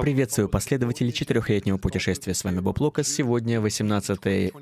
Приветствую последователей четырехлетнего путешествия. С вами Боб Лукас. Сегодня 18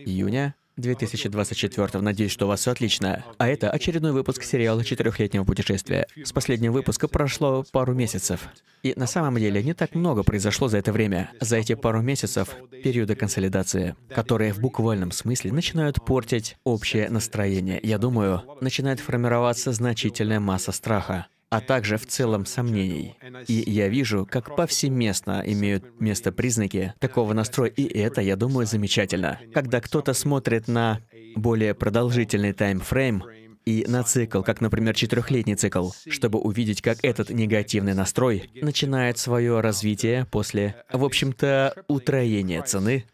июня 2024. Надеюсь, что у вас все отлично. А это очередной выпуск сериала «Четырехлетнего путешествия». С последнего выпуска прошло пару месяцев. И на самом деле не так много произошло за это время, за эти пару месяцев периода консолидации, которые в буквальном смысле начинают портить общее настроение. Я думаю, начинает формироваться значительная масса страха а также в целом сомнений. И я вижу, как повсеместно имеют место признаки такого настроя, и это, я думаю, замечательно. Когда кто-то смотрит на более продолжительный таймфрейм, и на цикл, как, например, четырехлетний цикл, чтобы увидеть, как этот негативный настрой начинает свое развитие после, в общем-то, утроения цены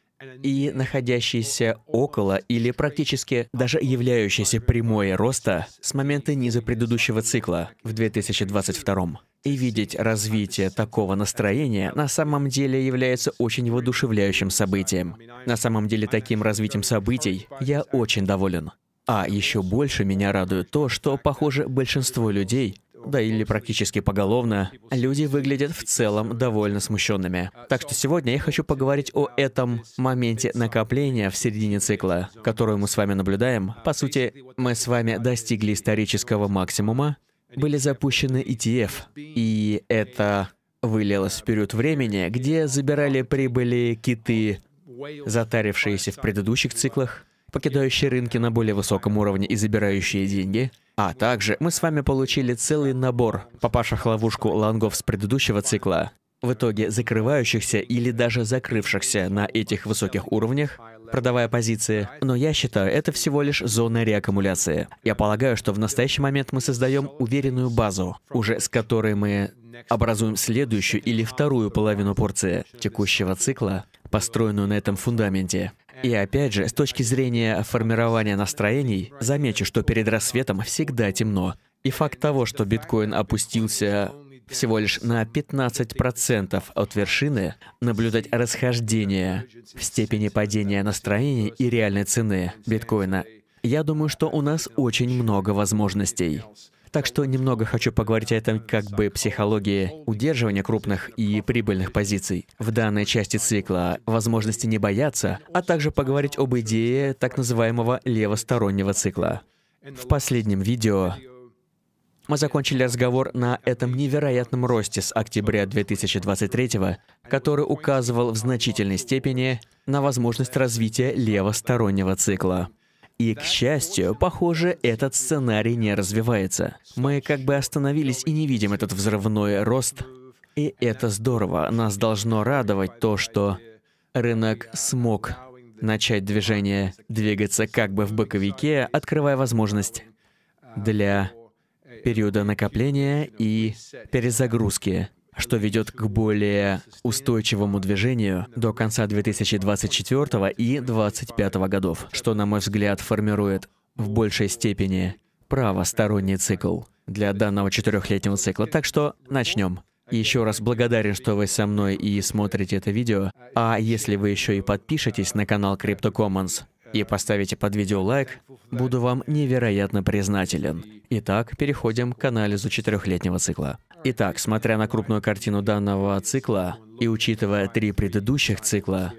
и находящийся около или практически даже являющийся прямой роста с момента низа предыдущего цикла в 2022. И видеть развитие такого настроения на самом деле является очень воодушевляющим событием. На самом деле таким развитием событий я очень доволен. А еще больше меня радует то, что, похоже, большинство людей да или практически поголовно, люди выглядят в целом довольно смущенными. Так что сегодня я хочу поговорить о этом моменте накопления в середине цикла, которую мы с вами наблюдаем. По сути, мы с вами достигли исторического максимума, были запущены ETF, и это вылилось в период времени, где забирали прибыли киты, затарившиеся в предыдущих циклах, покидающие рынки на более высоком уровне и забирающие деньги — а также мы с вами получили целый набор папашах ловушку лонгов с предыдущего цикла, в итоге закрывающихся или даже закрывшихся на этих высоких уровнях, продавая позиции, но я считаю, это всего лишь зона реаккумуляции. Я полагаю, что в настоящий момент мы создаем уверенную базу, уже с которой мы образуем следующую или вторую половину порции текущего цикла, построенную на этом фундаменте. И опять же, с точки зрения формирования настроений, замечу, что перед рассветом всегда темно. И факт того, что биткоин опустился всего лишь на 15% от вершины, наблюдать расхождение в степени падения настроений и реальной цены биткоина я думаю, что у нас очень много возможностей. Так что немного хочу поговорить о этом как бы психологии удерживания крупных и прибыльных позиций. В данной части цикла возможности не бояться, а также поговорить об идее так называемого левостороннего цикла. В последнем видео мы закончили разговор на этом невероятном росте с октября 2023, который указывал в значительной степени на возможность развития левостороннего цикла. И, к счастью, похоже, этот сценарий не развивается. Мы как бы остановились и не видим этот взрывной рост. И это здорово. Нас должно радовать то, что рынок смог начать движение, двигаться как бы в боковике, открывая возможность для периода накопления и перезагрузки что ведет к более устойчивому движению до конца 2024 и 2025 годов, что, на мой взгляд, формирует в большей степени правосторонний цикл для данного четырехлетнего цикла. Так что начнем. Еще раз благодарен, что вы со мной и смотрите это видео. А если вы еще и подпишетесь на канал Crypto Commons и поставите под видео лайк, буду вам невероятно признателен. Итак, переходим к анализу четырехлетнего цикла. Итак, смотря на крупную картину данного цикла и учитывая три предыдущих цикла,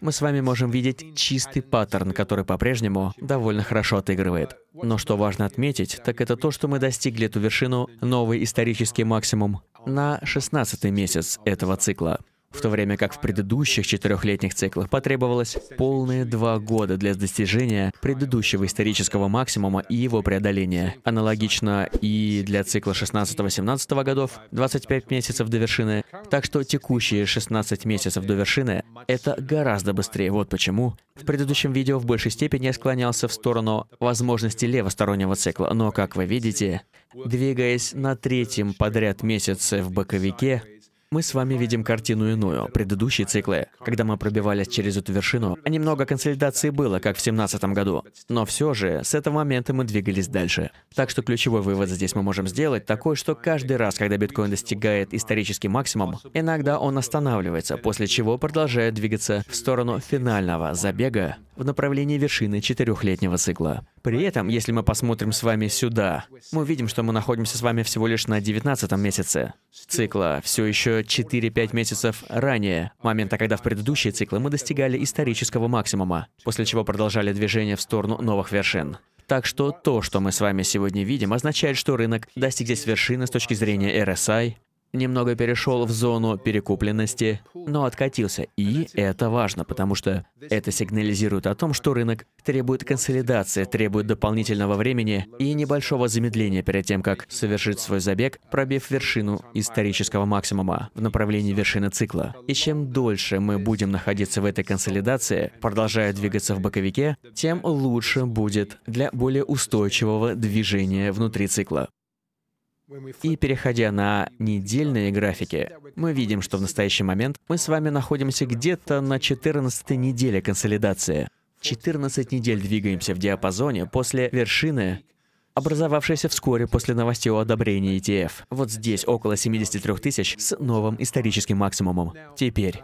мы с вами можем видеть чистый паттерн, который по-прежнему довольно хорошо отыгрывает. Но что важно отметить, так это то, что мы достигли эту вершину, новый исторический максимум, на 16 месяц этого цикла в то время как в предыдущих четырехлетних циклах потребовалось полные два года для достижения предыдущего исторического максимума и его преодоления. Аналогично и для цикла 16-17 годов 25 месяцев до вершины, так что текущие 16 месяцев до вершины — это гораздо быстрее. Вот почему в предыдущем видео в большей степени я склонялся в сторону возможности левостороннего цикла, но, как вы видите, двигаясь на третьем подряд месяце в боковике, мы с вами видим картину иную. Предыдущие циклы, когда мы пробивались через эту вершину, немного консолидации было, как в 2017 году. Но все же, с этого момента мы двигались дальше. Так что ключевой вывод здесь мы можем сделать такой, что каждый раз, когда биткоин достигает исторический максимум, иногда он останавливается, после чего продолжает двигаться в сторону финального забега в направлении вершины четырехлетнего цикла. При этом, если мы посмотрим с вами сюда, мы видим, что мы находимся с вами всего лишь на 19 месяце цикла, все еще 4-5 месяцев ранее, момента, когда в предыдущие циклы мы достигали исторического максимума, после чего продолжали движение в сторону новых вершин. Так что то, что мы с вами сегодня видим, означает, что рынок достиг здесь вершины с точки зрения RSI, немного перешел в зону перекупленности, но откатился. И это важно, потому что это сигнализирует о том, что рынок требует консолидации, требует дополнительного времени и небольшого замедления перед тем, как совершить свой забег, пробив вершину исторического максимума в направлении вершины цикла. И чем дольше мы будем находиться в этой консолидации, продолжая двигаться в боковике, тем лучше будет для более устойчивого движения внутри цикла. И переходя на недельные графики, мы видим, что в настоящий момент мы с вами находимся где-то на 14 неделе консолидации. 14 недель двигаемся в диапазоне после вершины, образовавшейся вскоре после новостей о одобрении ETF. Вот здесь около 73 тысяч с новым историческим максимумом. Теперь.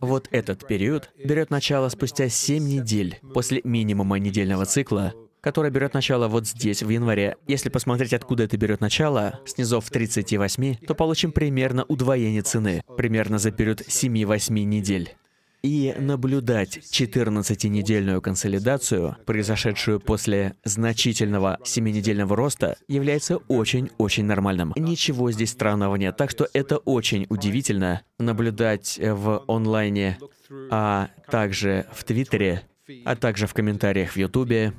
Вот этот период берет начало спустя 7 недель после минимума недельного цикла которая берет начало вот здесь, в январе. Если посмотреть, откуда это берет начало, с низов 38, то получим примерно удвоение цены, примерно за период 7-8 недель. И наблюдать 14-недельную консолидацию, произошедшую после значительного 7-недельного роста, является очень-очень нормальным. Ничего здесь странного нет, так что это очень удивительно наблюдать в онлайне, а также в Твиттере, а также в комментариях в Ютубе,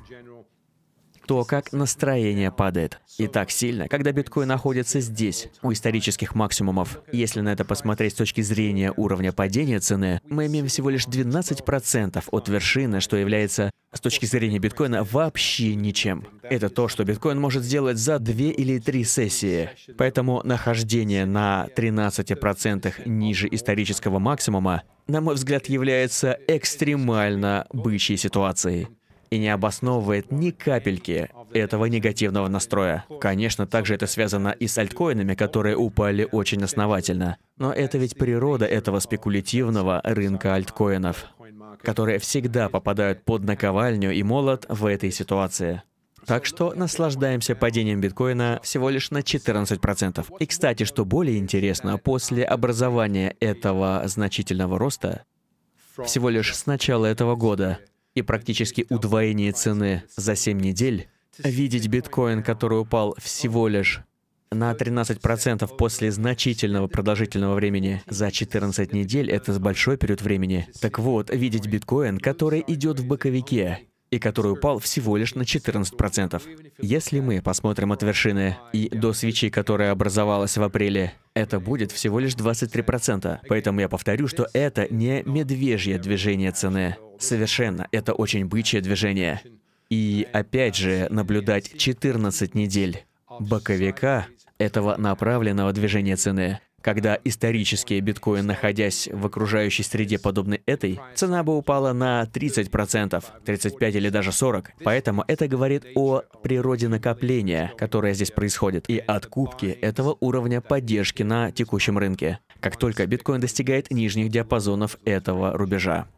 то, как настроение падает. И так сильно, когда биткоин находится здесь, у исторических максимумов. Если на это посмотреть с точки зрения уровня падения цены, мы имеем всего лишь 12% от вершины, что является с точки зрения биткоина вообще ничем. Это то, что биткоин может сделать за 2 или 3 сессии. Поэтому нахождение на 13% ниже исторического максимума, на мой взгляд, является экстремально бычьей ситуацией и не обосновывает ни капельки этого негативного настроя. Конечно, также это связано и с альткоинами, которые упали очень основательно. Но это ведь природа этого спекулятивного рынка альткоинов, которые всегда попадают под наковальню и молот в этой ситуации. Так что наслаждаемся падением биткоина всего лишь на 14%. И, кстати, что более интересно, после образования этого значительного роста, всего лишь с начала этого года, и практически удвоение цены за 7 недель, видеть биткоин, который упал всего лишь на 13% после значительного продолжительного времени за 14 недель, это большой период времени. Так вот, видеть биткоин, который идет в боковике, и который упал всего лишь на 14%. Если мы посмотрим от вершины и до свечи, которая образовалась в апреле, это будет всего лишь 23%. Поэтому я повторю, что это не медвежье движение цены. Совершенно. Это очень бычье движение. И опять же, наблюдать 14 недель боковика этого направленного движения цены, когда исторически биткоин, находясь в окружающей среде подобной этой, цена бы упала на 30%, 35 или даже 40. Поэтому это говорит о природе накопления, которое здесь происходит, и откупке этого уровня поддержки на текущем рынке, как только биткоин достигает нижних диапазонов этого рубежа.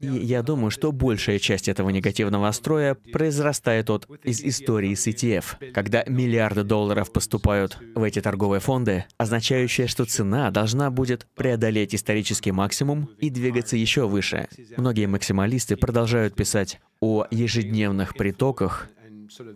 И я думаю, что большая часть этого негативного строя произрастает от из истории с ETF, когда миллиарды долларов поступают в эти торговые фонды, означающее, что цена должна будет преодолеть исторический максимум и двигаться еще выше. Многие максималисты продолжают писать о ежедневных притоках,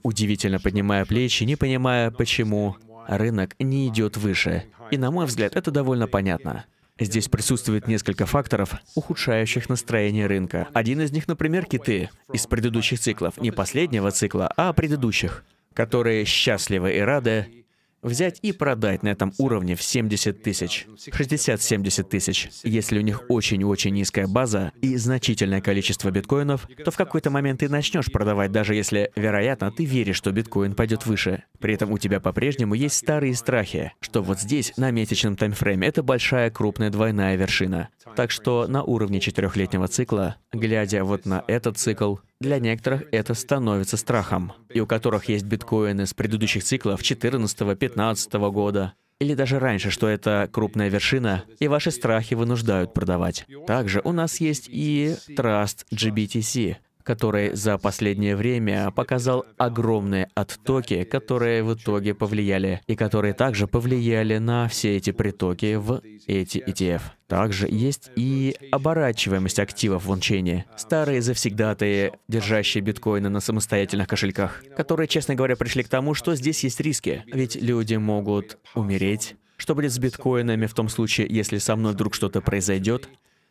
удивительно поднимая плечи, не понимая, почему рынок не идет выше. И на мой взгляд, это довольно понятно. Здесь присутствует несколько факторов, ухудшающих настроение рынка. Один из них, например, киты из предыдущих циклов, не последнего цикла, а предыдущих, которые счастливы и рады взять и продать на этом уровне в 70 тысяч, 60-70 тысяч. Если у них очень-очень низкая база и значительное количество биткоинов, то в какой-то момент ты начнешь продавать, даже если, вероятно, ты веришь, что биткоин пойдет выше. При этом у тебя по-прежнему есть старые страхи, что вот здесь, на месячном таймфрейме, это большая крупная двойная вершина. Так что на уровне четырехлетнего цикла, глядя вот на этот цикл, для некоторых это становится страхом, и у которых есть биткоины с предыдущих циклов 14-15 года, или даже раньше, что это крупная вершина, и ваши страхи вынуждают продавать. Также у нас есть и Trust GBTC, который за последнее время показал огромные оттоки, которые в итоге повлияли, и которые также повлияли на все эти притоки в эти ETF. Также есть и оборачиваемость активов в ончейне. Старые завсегдатые, держащие биткоины на самостоятельных кошельках, которые, честно говоря, пришли к тому, что здесь есть риски. Ведь люди могут умереть, что будет с биткоинами в том случае, если со мной вдруг что-то произойдет?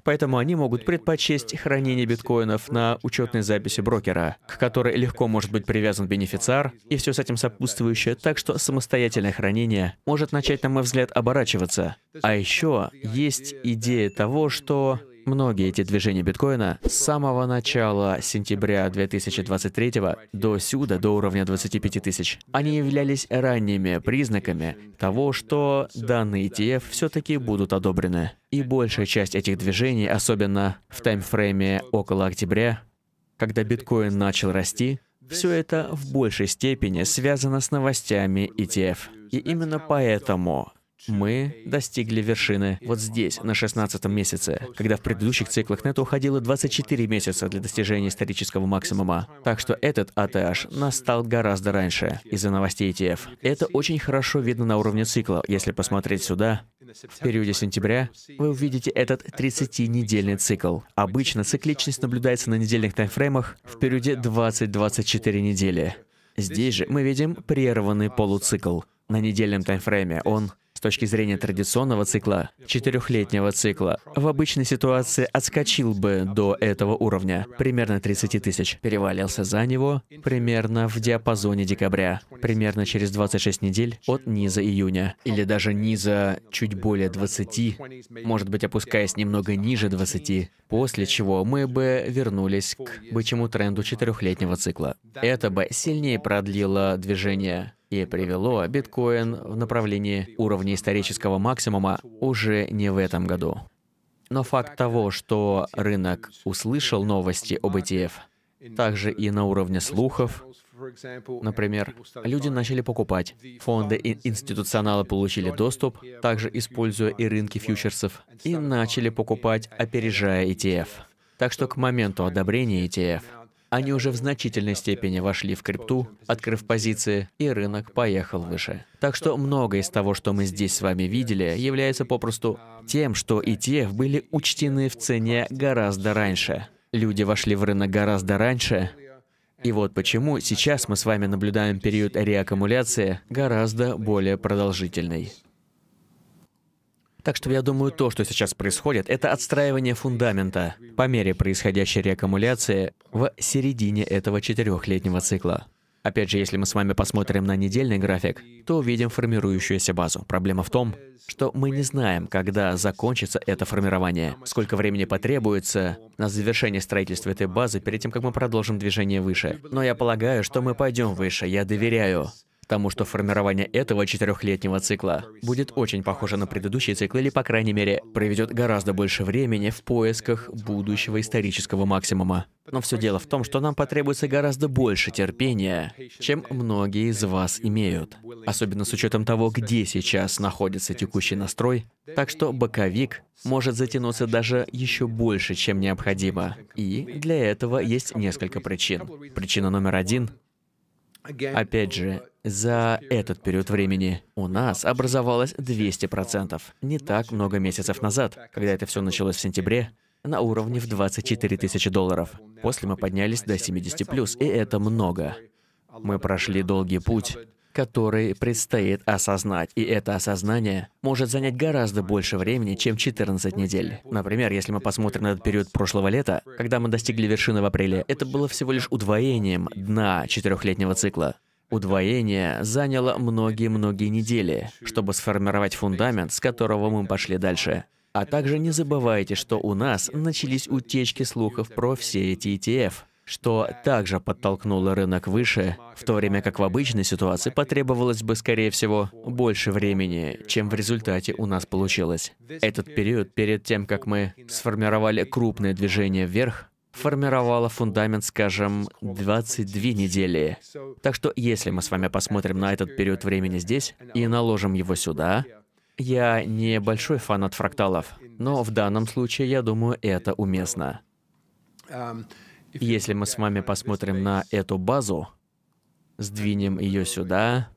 поэтому они могут предпочесть хранение биткоинов на учетной записи брокера, к которой легко может быть привязан бенефициар и все с этим сопутствующее, так что самостоятельное хранение может начать, на мой взгляд, оборачиваться. А еще есть идея того, что Многие эти движения биткоина с самого начала сентября 2023 до сюда, до уровня 25 тысяч, они являлись ранними признаками того, что данные ETF все-таки будут одобрены. И большая часть этих движений, особенно в таймфрейме около октября, когда биткоин начал расти, все это в большей степени связано с новостями ETF. И именно поэтому мы достигли вершины вот здесь, на 16 месяце, когда в предыдущих циклах это уходило 24 месяца для достижения исторического максимума. Так что этот АТХ настал гораздо раньше из-за новостей ETF. Это очень хорошо видно на уровне цикла. Если посмотреть сюда, в периоде сентября вы увидите этот 30-недельный цикл. Обычно цикличность наблюдается на недельных таймфреймах в периоде 20-24 недели. Здесь же мы видим прерванный полуцикл. На недельном таймфрейме он с точки зрения традиционного цикла, четырехлетнего цикла, в обычной ситуации отскочил бы до этого уровня, примерно 30 тысяч, перевалился за него примерно в диапазоне декабря, примерно через 26 недель от низа июня, или даже низа чуть более 20, может быть, опускаясь немного ниже 20, после чего мы бы вернулись к бычьему тренду четырехлетнего цикла. Это бы сильнее продлило движение и привело биткоин в направлении уровня исторического максимума уже не в этом году. Но факт того, что рынок услышал новости об ETF, также и на уровне слухов, Например, люди начали покупать, фонды и институционалы получили доступ, также используя и рынки фьючерсов, и начали покупать, опережая ETF. Так что к моменту одобрения ETF они уже в значительной степени вошли в крипту, открыв позиции, и рынок поехал выше. Так что многое из того, что мы здесь с вами видели, является попросту тем, что ETF были учтены в цене гораздо раньше. Люди вошли в рынок гораздо раньше, и вот почему сейчас мы с вами наблюдаем период реаккумуляции гораздо более продолжительный. Так что я думаю, то, что сейчас происходит, это отстраивание фундамента по мере происходящей реаккумуляции в середине этого четырехлетнего цикла. Опять же, если мы с вами посмотрим на недельный график, то увидим формирующуюся базу. Проблема в том, что мы не знаем, когда закончится это формирование, сколько времени потребуется на завершение строительства этой базы перед тем, как мы продолжим движение выше. Но я полагаю, что мы пойдем выше, я доверяю потому что формирование этого четырехлетнего цикла будет очень похоже на предыдущий цикл или, по крайней мере, проведет гораздо больше времени в поисках будущего исторического максимума. Но все дело в том, что нам потребуется гораздо больше терпения, чем многие из вас имеют, особенно с учетом того, где сейчас находится текущий настрой, так что боковик может затянуться даже еще больше, чем необходимо. И для этого есть несколько причин. Причина номер один Опять же, uh, за этот период времени у нас образовалось 200%. Не так много месяцев назад, когда это все началось в сентябре, на уровне в 24 тысячи долларов. После мы поднялись до 70+, плюс, и это много. Мы прошли долгий путь, которые предстоит осознать, и это осознание может занять гораздо больше времени, чем 14 недель. Например, если мы посмотрим на этот период прошлого лета, когда мы достигли вершины в апреле, это было всего лишь удвоением дна четырехлетнего цикла. Удвоение заняло многие-многие недели, чтобы сформировать фундамент, с которого мы пошли дальше. А также не забывайте, что у нас начались утечки слухов про все эти ETF что также подтолкнуло рынок выше, в то время как в обычной ситуации потребовалось бы, скорее всего, больше времени, чем в результате у нас получилось. Этот период перед тем, как мы сформировали крупное движение вверх, формировала фундамент, скажем, 22 недели. Так что если мы с вами посмотрим на этот период времени здесь и наложим его сюда, я не большой фанат фракталов, но в данном случае, я думаю, это уместно. Эм, если мы с вами посмотрим на эту базу, сдвинем ее сюда,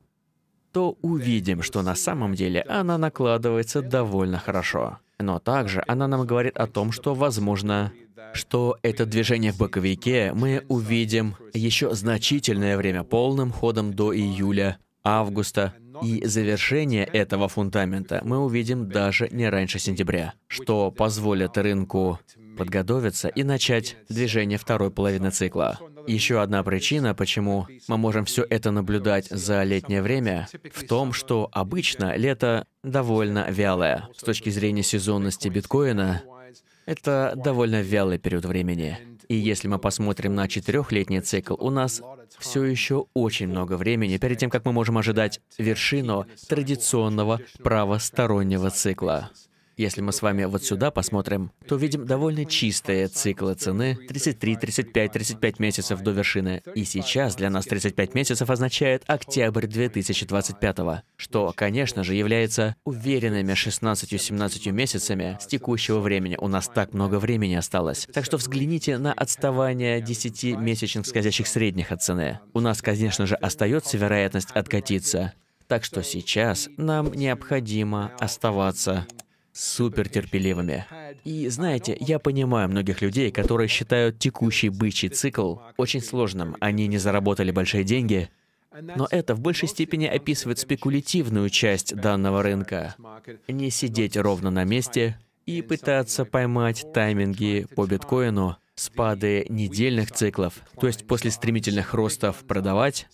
то увидим, что на самом деле она накладывается довольно хорошо. Но также она нам говорит о том, что, возможно, что это движение в боковике мы увидим еще значительное время полным ходом до июля, августа, и завершение этого фундамента мы увидим даже не раньше сентября, что позволит рынку подготовиться и начать движение второй половины цикла. Еще одна причина, почему мы можем все это наблюдать за летнее время, в том, что обычно лето довольно вялое. С точки зрения сезонности биткоина, это довольно вялый период времени. И если мы посмотрим на четырехлетний цикл, у нас все еще очень много времени перед тем, как мы можем ожидать вершину традиционного правостороннего цикла. Если мы с вами вот сюда посмотрим, то видим довольно чистые циклы цены 33, 35, 35 месяцев до вершины. И сейчас для нас 35 месяцев означает октябрь 2025, что, конечно же, является уверенными 16-17 месяцами с текущего времени. У нас так много времени осталось. Так что взгляните на отставание 10 месячных скользящих средних от цены. У нас, конечно же, остается вероятность откатиться. Так что сейчас нам необходимо оставаться супертерпеливыми. И знаете, я понимаю многих людей, которые считают текущий бычий цикл очень сложным. Они не заработали большие деньги, но это в большей степени описывает спекулятивную часть данного рынка. Не сидеть ровно на месте и пытаться поймать тайминги по биткоину, спады недельных циклов, то есть после стремительных ростов продавать,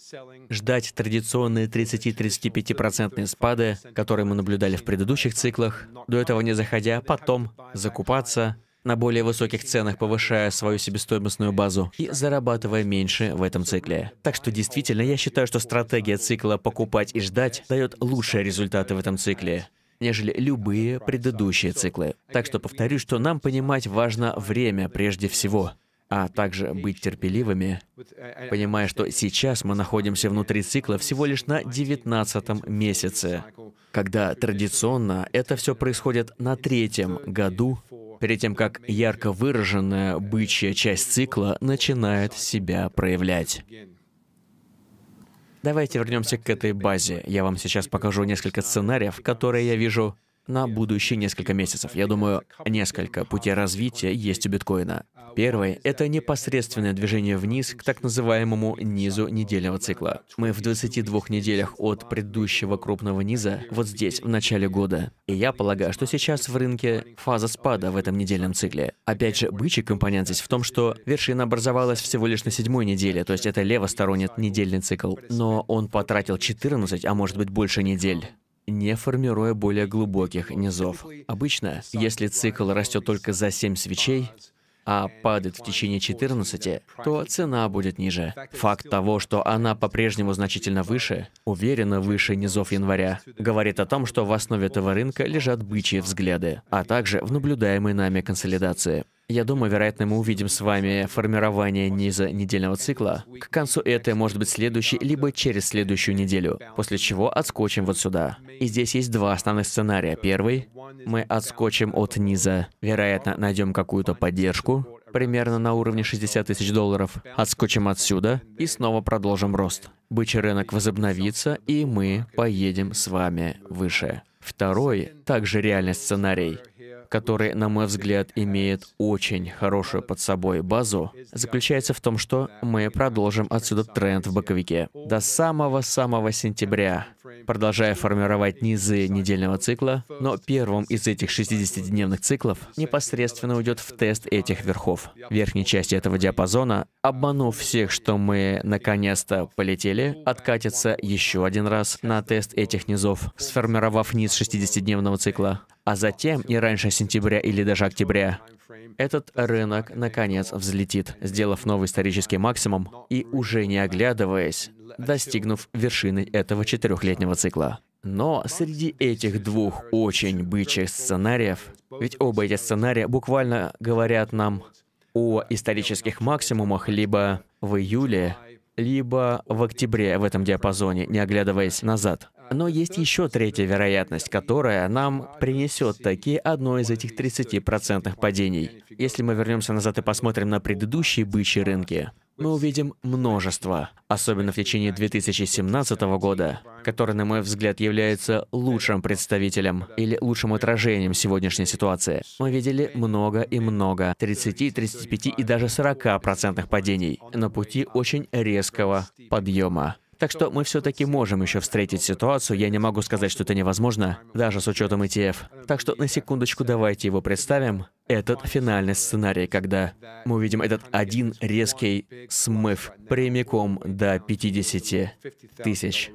ждать традиционные 30-35% спады, которые мы наблюдали в предыдущих циклах, до этого не заходя, потом закупаться на более высоких ценах, повышая свою себестоимостную базу и зарабатывая меньше в этом цикле. Так что действительно, я считаю, что стратегия цикла «покупать и ждать» дает лучшие результаты в этом цикле нежели любые предыдущие циклы. Так что повторю, что нам понимать важно время прежде всего а также быть терпеливыми, понимая, что сейчас мы находимся внутри цикла всего лишь на 19 месяце, когда традиционно это все происходит на третьем году, перед тем, как ярко выраженная бычья часть цикла начинает себя проявлять. Давайте вернемся к этой базе. Я вам сейчас покажу несколько сценариев, которые я вижу на будущие несколько месяцев. Я думаю, несколько путей развития есть у биткоина. Первый — это непосредственное движение вниз к так называемому низу недельного цикла. Мы в 22 неделях от предыдущего крупного низа, вот здесь, в начале года. И я полагаю, что сейчас в рынке фаза спада в этом недельном цикле. Опять же, бычий компонент здесь в том, что вершина образовалась всего лишь на седьмой неделе, то есть это левосторонний недельный цикл. Но он потратил 14, а может быть больше недель не формируя более глубоких низов. Обычно, если цикл растет только за 7 свечей, а падает в течение 14, то цена будет ниже. Факт того, что она по-прежнему значительно выше, уверенно выше низов января, говорит о том, что в основе этого рынка лежат бычьи взгляды, а также в наблюдаемой нами консолидации. Я думаю, вероятно, мы увидим с вами формирование низа недельного цикла к концу этой, может быть, следующей, либо через следующую неделю, после чего отскочим вот сюда. И здесь есть два основных сценария. Первый — мы отскочим от низа, вероятно, найдем какую-то поддержку, примерно на уровне 60 тысяч долларов, отскочим отсюда и снова продолжим рост. Бычий рынок возобновится, и мы поедем с вами выше. Второй, также реальный сценарий — который, на мой взгляд, имеет очень хорошую под собой базу, заключается в том, что мы продолжим отсюда тренд в боковике. До самого-самого сентября продолжая формировать низы недельного цикла, но первым из этих 60-дневных циклов непосредственно уйдет в тест этих верхов, верхней части этого диапазона, обманув всех, что мы наконец-то полетели, откатится еще один раз на тест этих низов, сформировав низ 60-дневного цикла, а затем, не раньше сентября или даже октября, этот рынок, наконец, взлетит, сделав новый исторический максимум и, уже не оглядываясь, достигнув вершины этого четырехлетнего цикла. Но среди этих двух очень бычьих сценариев, ведь оба эти сценария буквально говорят нам о исторических максимумах либо в июле, либо в октябре в этом диапазоне, не оглядываясь назад. Но есть еще третья вероятность, которая нам принесет такие одно из этих 30% падений. Если мы вернемся назад и посмотрим на предыдущие бычьи рынки, мы увидим множество, особенно в течение 2017 года, который, на мой взгляд, является лучшим представителем или лучшим отражением сегодняшней ситуации. Мы видели много и много 30, 35 и даже 40% падений на пути очень резкого подъема. Так что мы все-таки можем еще встретить ситуацию, я не могу сказать, что это невозможно, даже с учетом ETF. Так что на секундочку давайте его представим. Этот финальный сценарий, когда мы увидим этот один резкий смыв прямиком до 50 тысяч,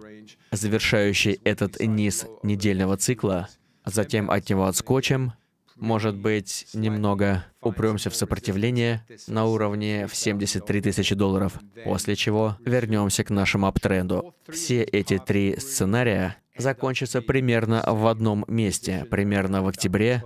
завершающий этот низ недельного цикла, затем от него отскочим, может быть, немного упремся в сопротивление на уровне в 73 тысячи долларов, после чего вернемся к нашему аптренду. Все эти три сценария закончатся примерно в одном месте, примерно в октябре,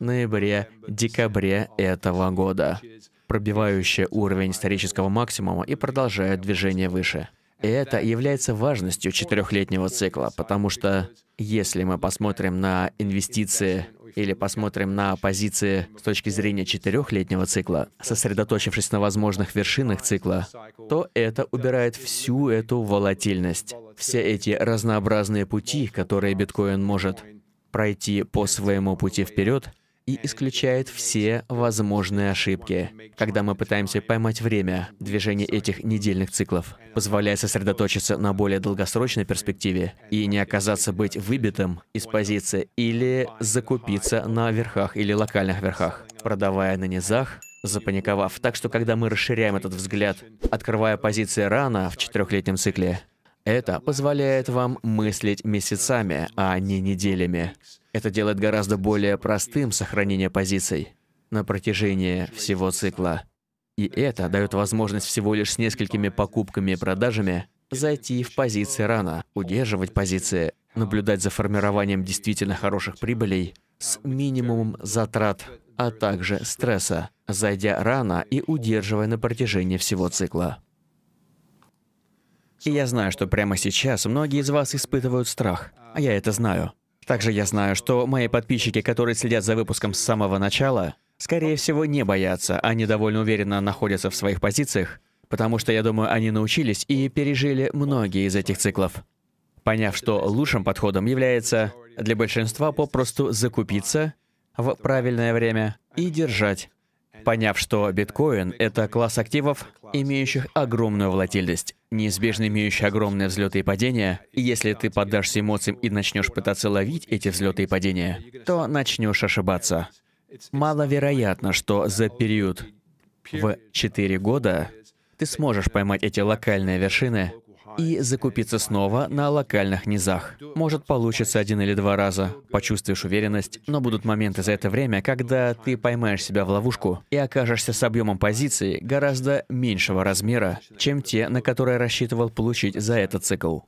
ноябре, декабре этого года, пробивающая уровень исторического максимума и продолжая движение выше. И это является важностью четырехлетнего цикла, потому что если мы посмотрим на инвестиции или посмотрим на позиции с точки зрения четырехлетнего цикла, сосредоточившись на возможных вершинах цикла, то это убирает всю эту волатильность, все эти разнообразные пути, которые биткоин может пройти по своему пути вперед, и исключает все возможные ошибки, когда мы пытаемся поймать время движения этих недельных циклов, позволяя сосредоточиться на более долгосрочной перспективе и не оказаться быть выбитым из позиции или закупиться на верхах или локальных верхах, продавая на низах запаниковав. Так что, когда мы расширяем этот взгляд, открывая позиции рано в четырехлетнем цикле, это позволяет вам мыслить месяцами, а не неделями. Это делает гораздо более простым сохранение позиций на протяжении всего цикла. И это дает возможность всего лишь с несколькими покупками и продажами зайти в позиции рано, удерживать позиции, наблюдать за формированием действительно хороших прибылей с минимумом затрат, а также стресса, зайдя рано и удерживая на протяжении всего цикла. И я знаю, что прямо сейчас многие из вас испытывают страх, а я это знаю. Также я знаю, что мои подписчики, которые следят за выпуском с самого начала, скорее всего, не боятся, Они довольно уверенно находятся в своих позициях, потому что, я думаю, они научились и пережили многие из этих циклов. Поняв, что лучшим подходом является для большинства попросту закупиться в правильное время и держать поняв, что биткоин — это класс активов, имеющих огромную волатильность, неизбежно имеющий огромные взлеты и падения, и если ты поддашься эмоциям и начнешь пытаться ловить эти взлеты и падения, то начнешь ошибаться. Маловероятно, что за период в 4 года ты сможешь поймать эти локальные вершины и закупиться снова на локальных низах. Может, получится один или два раза, почувствуешь уверенность, но будут моменты за это время, когда ты поймаешь себя в ловушку и окажешься с объемом позиции гораздо меньшего размера, чем те, на которые рассчитывал получить за этот цикл.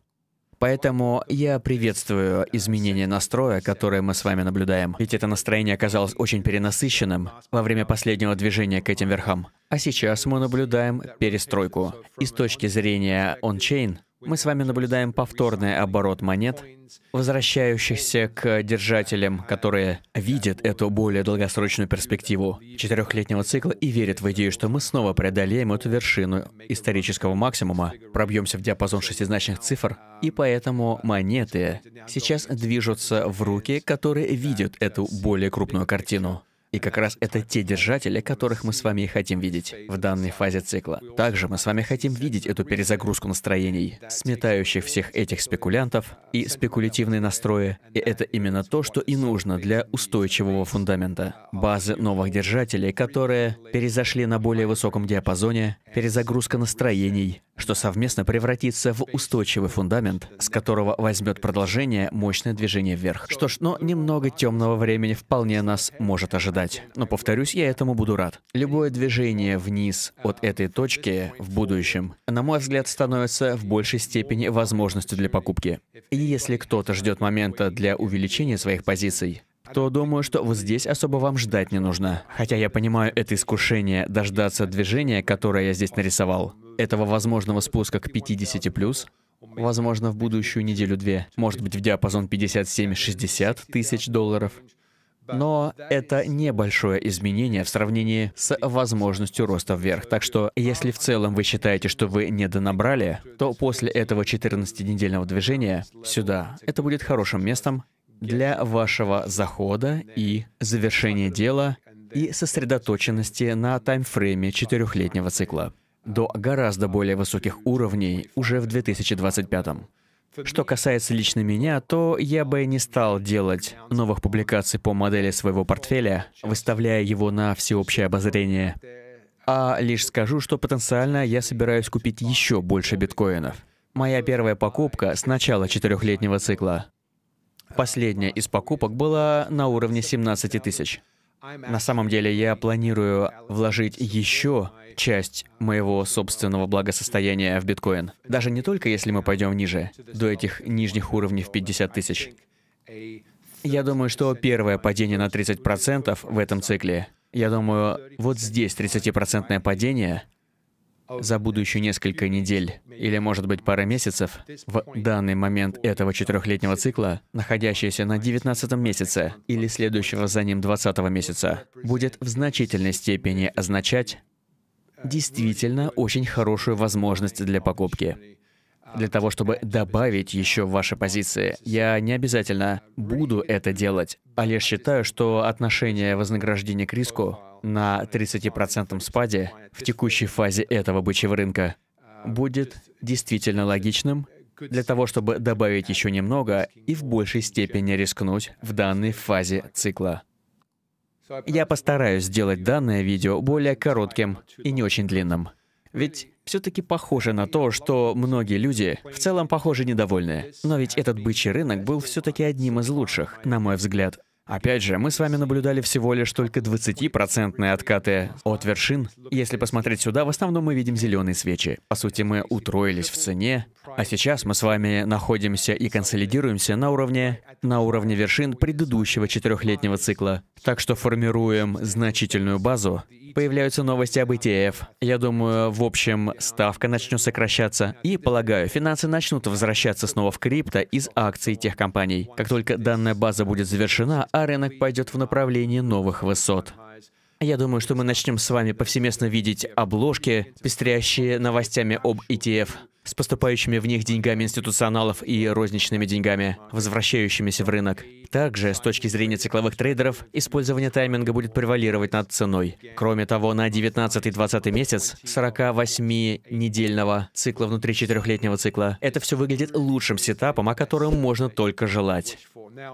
Поэтому я приветствую изменение настроя, которое мы с вами наблюдаем. Ведь это настроение оказалось очень перенасыщенным во время последнего движения к этим верхам. А сейчас мы наблюдаем перестройку. И с точки зрения ончейн, мы с вами наблюдаем повторный оборот монет, возвращающихся к держателям, которые видят эту более долгосрочную перспективу четырехлетнего цикла и верят в идею, что мы снова преодолеем эту вершину исторического максимума, пробьемся в диапазон шестизначных цифр, и поэтому монеты сейчас движутся в руки, которые видят эту более крупную картину. И как раз это те держатели, которых мы с вами и хотим видеть в данной фазе цикла. Также мы с вами хотим видеть эту перезагрузку настроений, сметающих всех этих спекулянтов и спекулятивные настрои. И это именно то, что и нужно для устойчивого фундамента. Базы новых держателей, которые перезашли на более высоком диапазоне, перезагрузка настроений, что совместно превратится в устойчивый фундамент, с которого возьмет продолжение мощное движение вверх. Что ж, но немного темного времени вполне нас может ожидать. Но повторюсь, я этому буду рад. Любое движение вниз от этой точки в будущем, на мой взгляд, становится в большей степени возможностью для покупки. И если кто-то ждет момента для увеличения своих позиций, то думаю, что вот здесь особо вам ждать не нужно. Хотя я понимаю это искушение дождаться движения, которое я здесь нарисовал этого возможного спуска к 50+, плюс, возможно, в будущую неделю-две, может быть, в диапазон 57-60 тысяч долларов, но это небольшое изменение в сравнении с возможностью роста вверх. Так что, если в целом вы считаете, что вы недонабрали, то после этого 14-недельного движения сюда это будет хорошим местом для вашего захода и завершения дела и сосредоточенности на таймфрейме четырехлетнего цикла до гораздо более высоких уровней уже в 2025. Что касается лично меня, то я бы не стал делать новых публикаций по модели своего портфеля, выставляя его на всеобщее обозрение, а лишь скажу, что потенциально я собираюсь купить еще больше биткоинов. Моя первая покупка с начала четырехлетнего цикла. Последняя из покупок была на уровне 17 тысяч. На самом деле я планирую вложить еще часть моего собственного благосостояния в биткоин. Даже не только если мы пойдем ниже, до этих нижних уровней в 50 тысяч. Я думаю, что первое падение на 30% в этом цикле, я думаю, вот здесь 30% падение за будущие несколько недель или, может быть, пара месяцев, в данный момент этого четырехлетнего цикла, находящаяся на девятнадцатом месяце или следующего за ним двадцатого месяца, будет в значительной степени означать действительно очень хорошую возможность для покупки для того, чтобы добавить еще в ваши позиции. Я не обязательно буду это делать, а лишь считаю, что отношение вознаграждения к риску на 30% спаде в текущей фазе этого бычьего рынка будет действительно логичным для того, чтобы добавить еще немного и в большей степени рискнуть в данной фазе цикла. Я постараюсь сделать данное видео более коротким и не очень длинным. Ведь все-таки похоже на то, что многие люди в целом, похожи недовольны. Но ведь этот бычий рынок был все-таки одним из лучших, на мой взгляд. Опять же, мы с вами наблюдали всего лишь только 20 откаты от вершин. Если посмотреть сюда, в основном мы видим зеленые свечи. По сути, мы утроились в цене, а сейчас мы с вами находимся и консолидируемся на уровне, на уровне вершин предыдущего четырехлетнего цикла. Так что формируем значительную базу, появляются новости об ETF. Я думаю, в общем, ставка начнет сокращаться. И, полагаю, финансы начнут возвращаться снова в крипто из акций тех компаний. Как только данная база будет завершена, а рынок пойдет в направлении новых высот. Я думаю, что мы начнем с вами повсеместно видеть обложки, пестрящие новостями об ETF, с поступающими в них деньгами институционалов и розничными деньгами, возвращающимися в рынок. Также, с точки зрения цикловых трейдеров, использование тайминга будет превалировать над ценой. Кроме того, на 19-20 месяц 48-недельного цикла внутри четырехлетнего цикла это все выглядит лучшим сетапом, о котором можно только желать.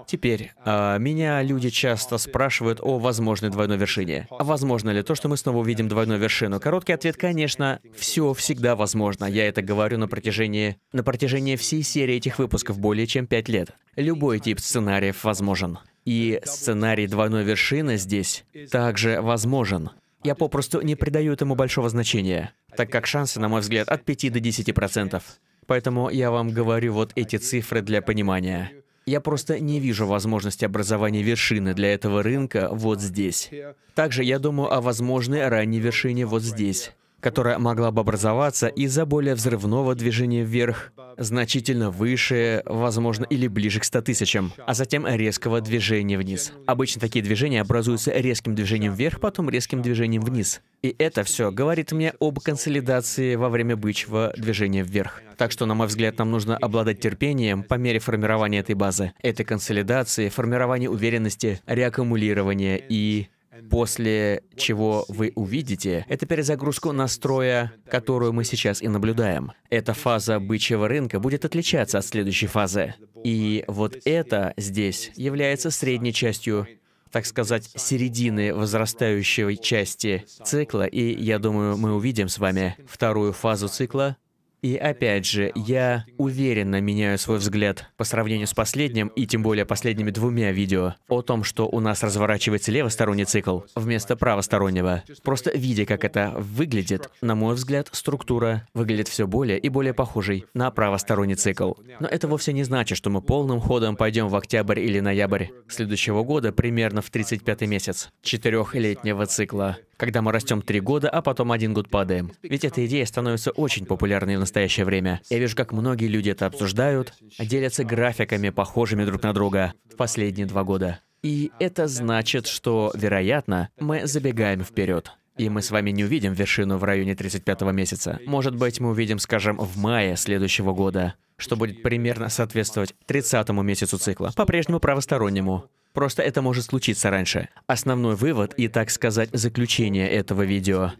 Теперь, а, меня люди часто спрашивают о возможной двойной вершине. А возможно ли то, что мы снова увидим двойную вершину? Короткий ответ, конечно, все всегда возможно. Я это говорю на протяжении, на протяжении всей серии этих выпусков более чем пять лет. Любой тип сценариев возможен. И сценарий двойной вершины здесь также возможен. Я попросту не придаю этому большого значения, так как шансы, на мой взгляд, от 5 до 10%. Поэтому я вам говорю вот эти цифры для понимания. Я просто не вижу возможности образования вершины для этого рынка вот здесь. Также я думаю о возможной ранней вершине вот здесь которая могла бы образоваться из-за более взрывного движения вверх, значительно выше, возможно, или ближе к 100 тысячам, а затем резкого движения вниз. Обычно такие движения образуются резким движением вверх, потом резким движением вниз. И это все говорит мне об консолидации во время бычьего движения вверх. Так что, на мой взгляд, нам нужно обладать терпением по мере формирования этой базы, этой консолидации, формирования уверенности, реаккумулирования и после чего вы увидите, это перезагрузку настроя, которую мы сейчас и наблюдаем. Эта фаза бычьего рынка будет отличаться от следующей фазы. И вот это здесь является средней частью так сказать, середины возрастающей части цикла, и я думаю, мы увидим с вами вторую фазу цикла, и опять же, я уверенно меняю свой взгляд по сравнению с последним, и тем более последними двумя видео, о том, что у нас разворачивается левосторонний цикл вместо правостороннего. Просто видя, как это выглядит, на мой взгляд, структура выглядит все более и более похожей на правосторонний цикл. Но это вовсе не значит, что мы полным ходом пойдем в октябрь или ноябрь следующего года, примерно в 35 месяц четырехлетнего цикла когда мы растем три года, а потом один год падаем. Ведь эта идея становится очень популярной в настоящее время. Я вижу, как многие люди это обсуждают, делятся графиками, похожими друг на друга в последние два года. И это значит, что, вероятно, мы забегаем вперед. И мы с вами не увидим вершину в районе 35-го месяца. Может быть, мы увидим, скажем, в мае следующего года, что будет примерно соответствовать 30 месяцу цикла, по-прежнему правостороннему. Просто это может случиться раньше. Основной вывод и, так сказать, заключение этого видео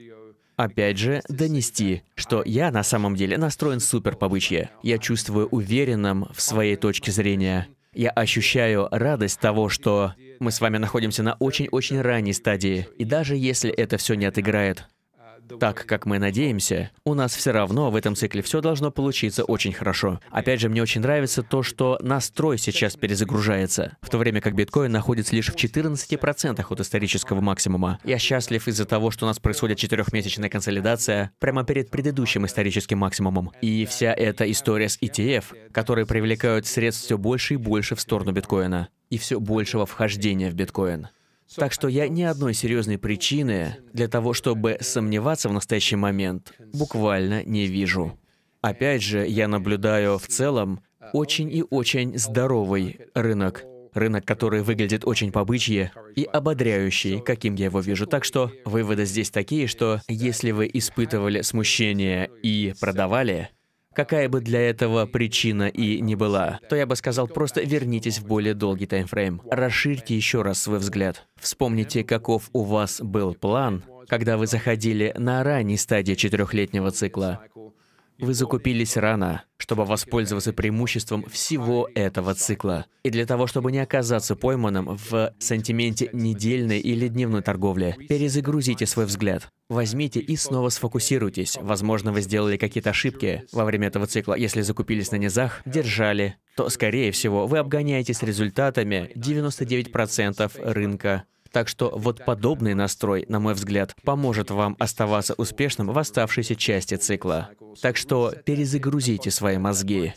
Опять же, донести, что я на самом деле настроен супер побычье. Я чувствую уверенным в своей точке зрения. Я ощущаю радость того, что мы с вами находимся на очень-очень ранней стадии. И даже если это все не отыграет, так как мы надеемся, у нас все равно в этом цикле все должно получиться очень хорошо. Опять же, мне очень нравится то, что настрой сейчас перезагружается, в то время как биткоин находится лишь в 14% от исторического максимума. Я счастлив из-за того, что у нас происходит четырехмесячная консолидация прямо перед предыдущим историческим максимумом. И вся эта история с ETF, которые привлекают средств все больше и больше в сторону биткоина и все большего вхождения в биткоин. Так что я ни одной серьезной причины для того, чтобы сомневаться в настоящий момент, буквально не вижу. Опять же, я наблюдаю в целом очень и очень здоровый рынок. Рынок, который выглядит очень побычье и ободряющий, каким я его вижу. Так что выводы здесь такие, что если вы испытывали смущение и продавали, какая бы для этого причина и не была, то я бы сказал просто вернитесь в более долгий таймфрейм. Расширьте еще раз свой взгляд. Вспомните, каков у вас был план, когда вы заходили на ранней стадии четырехлетнего цикла. Вы закупились рано, чтобы воспользоваться преимуществом всего этого цикла. И для того, чтобы не оказаться пойманным в сантименте недельной или дневной торговли, перезагрузите свой взгляд. Возьмите и снова сфокусируйтесь. Возможно, вы сделали какие-то ошибки во время этого цикла. Если закупились на низах, держали, то, скорее всего, вы обгоняетесь результатами 99% рынка так что вот подобный настрой, на мой взгляд, поможет вам оставаться успешным в оставшейся части цикла. Так что перезагрузите свои мозги.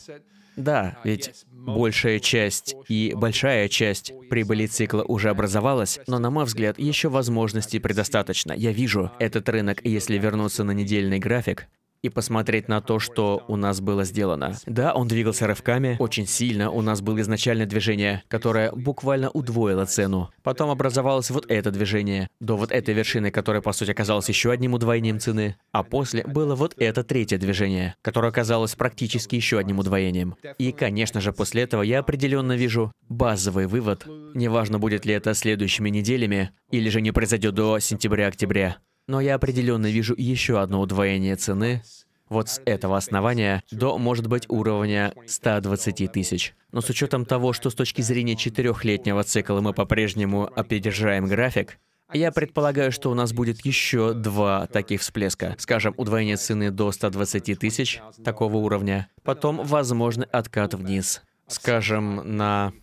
Да, ведь большая часть и большая часть прибыли цикла уже образовалась, но, на мой взгляд, еще возможностей предостаточно. Я вижу этот рынок, если вернуться на недельный график, и посмотреть на то, что у нас было сделано. Да, он двигался рывками, очень сильно, у нас было изначальное движение, которое буквально удвоило цену. Потом образовалось вот это движение, до вот этой вершины, которая по сути оказалась еще одним удвоением цены, а после было вот это третье движение, которое оказалось практически еще одним удвоением. И, конечно же, после этого я определенно вижу базовый вывод, неважно будет ли это следующими неделями, или же не произойдет до сентября-октября, но я определенно вижу еще одно удвоение цены вот с этого основания до, может быть, уровня 120 тысяч. Но с учетом того, что с точки зрения четырехлетнего цикла мы по-прежнему опережаем график, я предполагаю, что у нас будет еще два таких всплеска. Скажем, удвоение цены до 120 тысяч такого уровня. Потом, возможно, откат вниз. Скажем, на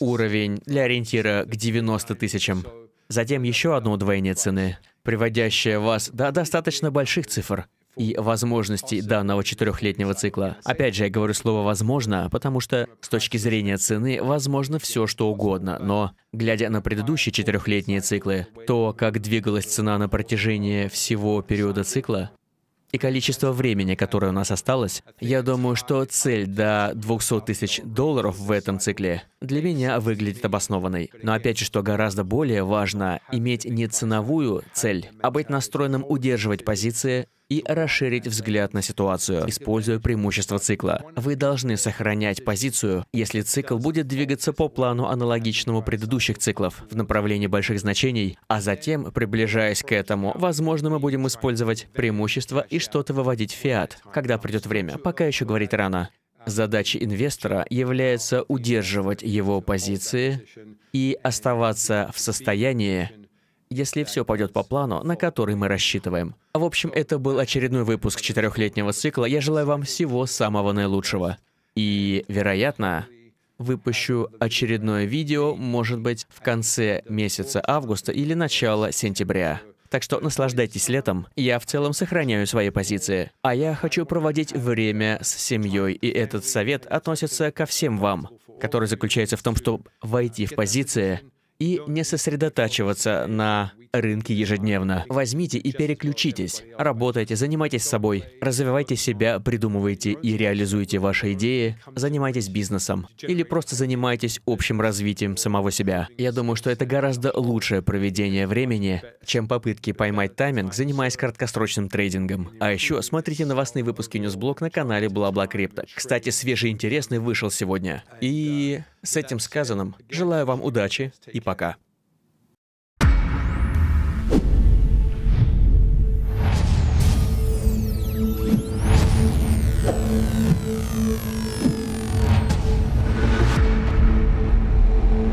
уровень для ориентира к 90 тысячам. Затем еще одно удвоение цены приводящая вас до достаточно больших цифр и возможностей данного четырехлетнего цикла. Опять же, я говорю слово «возможно», потому что с точки зрения цены возможно все, что угодно, но глядя на предыдущие четырехлетние циклы, то, как двигалась цена на протяжении всего периода цикла, и количество времени, которое у нас осталось, я думаю, что цель до 200 тысяч долларов в этом цикле для меня выглядит обоснованной. Но опять же, что гораздо более важно, иметь не ценовую цель, а быть настроенным удерживать позиции и расширить взгляд на ситуацию, используя преимущество цикла. Вы должны сохранять позицию, если цикл будет двигаться по плану аналогичному предыдущих циклов в направлении больших значений, а затем, приближаясь к этому, возможно, мы будем использовать преимущество и что-то выводить в фиат, когда придет время, пока еще говорить рано. Задача инвестора является удерживать его позиции и оставаться в состоянии если все пойдет по плану, на который мы рассчитываем. В общем, это был очередной выпуск четырехлетнего цикла. Я желаю вам всего самого наилучшего. И, вероятно, выпущу очередное видео, может быть, в конце месяца августа или начало сентября. Так что наслаждайтесь летом. Я в целом сохраняю свои позиции. А я хочу проводить время с семьей, и этот совет относится ко всем вам, который заключается в том, чтобы войти в позиции, и не сосредотачиваться на рынке ежедневно. Возьмите и переключитесь. Работайте, занимайтесь собой, развивайте себя, придумывайте и реализуйте ваши идеи, занимайтесь бизнесом или просто занимайтесь общим развитием самого себя. Я думаю, что это гораздо лучшее проведение времени, чем попытки поймать тайминг, занимаясь краткосрочным трейдингом. А еще смотрите новостные выпуски Ньюсблок на канале Бла-Бла Крипто. Кстати, свежий интересный вышел сегодня. И с этим сказанным желаю вам удачи и пока. Thank you.